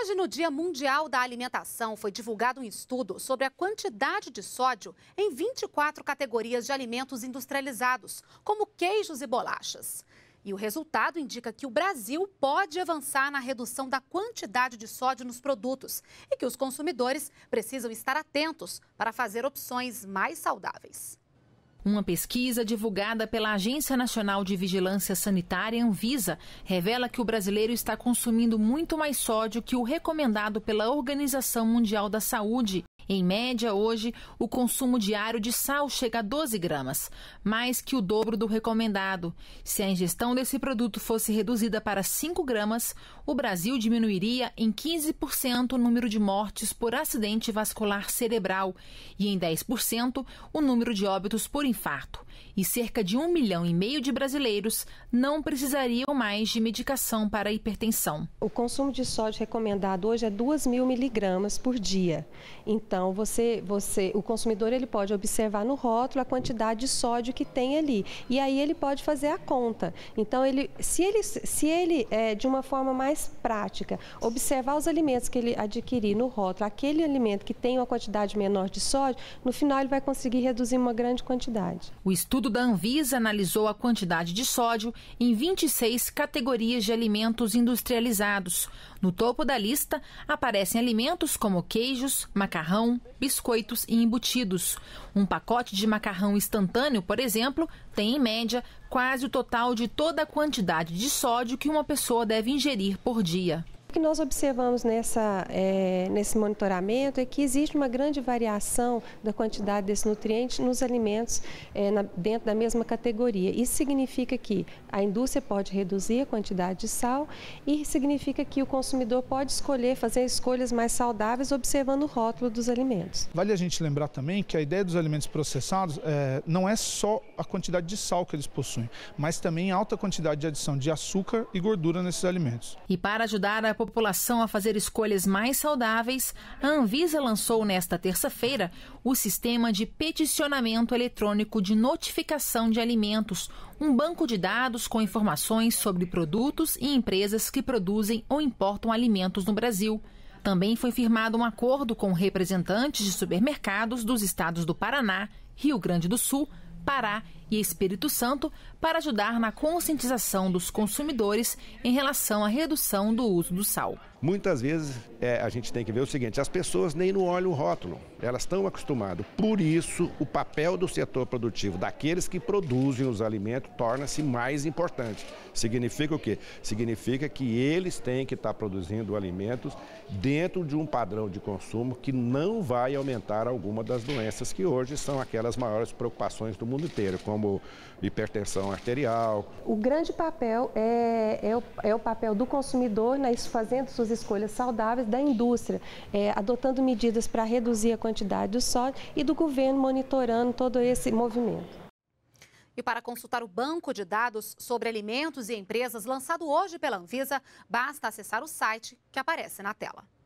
Hoje, no Dia Mundial da Alimentação, foi divulgado um estudo sobre a quantidade de sódio em 24 categorias de alimentos industrializados, como queijos e bolachas. E o resultado indica que o Brasil pode avançar na redução da quantidade de sódio nos produtos e que os consumidores precisam estar atentos para fazer opções mais saudáveis. Uma pesquisa divulgada pela Agência Nacional de Vigilância Sanitária, Anvisa, revela que o brasileiro está consumindo muito mais sódio que o recomendado pela Organização Mundial da Saúde em média, hoje, o consumo diário de sal chega a 12 gramas, mais que o dobro do recomendado. Se a ingestão desse produto fosse reduzida para 5 gramas, o Brasil diminuiria em 15% o número de mortes por acidente vascular cerebral e em 10% o número de óbitos por infarto. E cerca de um milhão e meio de brasileiros não precisariam mais de medicação para a hipertensão. O consumo de sódio recomendado hoje é 2 mil miligramas por dia. Então, então, você, você, o consumidor ele pode observar no rótulo a quantidade de sódio que tem ali. E aí ele pode fazer a conta. Então, ele, se ele, se ele é, de uma forma mais prática, observar os alimentos que ele adquirir no rótulo, aquele alimento que tem uma quantidade menor de sódio, no final ele vai conseguir reduzir uma grande quantidade. O estudo da Anvisa analisou a quantidade de sódio em 26 categorias de alimentos industrializados. No topo da lista aparecem alimentos como queijos, macarrão, biscoitos e embutidos. Um pacote de macarrão instantâneo, por exemplo, tem em média quase o total de toda a quantidade de sódio que uma pessoa deve ingerir por dia que nós observamos nessa, é, nesse monitoramento é que existe uma grande variação da quantidade desse nutriente nos alimentos é, na, dentro da mesma categoria. Isso significa que a indústria pode reduzir a quantidade de sal e significa que o consumidor pode escolher, fazer escolhas mais saudáveis observando o rótulo dos alimentos. Vale a gente lembrar também que a ideia dos alimentos processados é, não é só a quantidade de sal que eles possuem, mas também alta quantidade de adição de açúcar e gordura nesses alimentos. E para ajudar a população população a fazer escolhas mais saudáveis, a Anvisa lançou nesta terça-feira o sistema de peticionamento eletrônico de notificação de alimentos, um banco de dados com informações sobre produtos e empresas que produzem ou importam alimentos no Brasil. Também foi firmado um acordo com representantes de supermercados dos estados do Paraná, Rio Grande do Sul, Pará e Espírito Santo para ajudar na conscientização dos consumidores em relação à redução do uso do sal. Muitas vezes é, a gente tem que ver o seguinte: as pessoas nem não olham o rótulo, elas estão acostumadas. Por isso, o papel do setor produtivo, daqueles que produzem os alimentos, torna-se mais importante. Significa o quê? Significa que eles têm que estar tá produzindo alimentos dentro de um padrão de consumo que não vai aumentar alguma das doenças que hoje são aquelas maiores preocupações do mundo inteiro, como hipertensão arterial. O grande papel é, é, o, é o papel do consumidor na né, isso fazendo suas escolhas saudáveis da indústria, é, adotando medidas para reduzir a quantidade do sódio e do governo monitorando todo esse movimento. E para consultar o banco de dados sobre alimentos e empresas lançado hoje pela Anvisa, basta acessar o site que aparece na tela.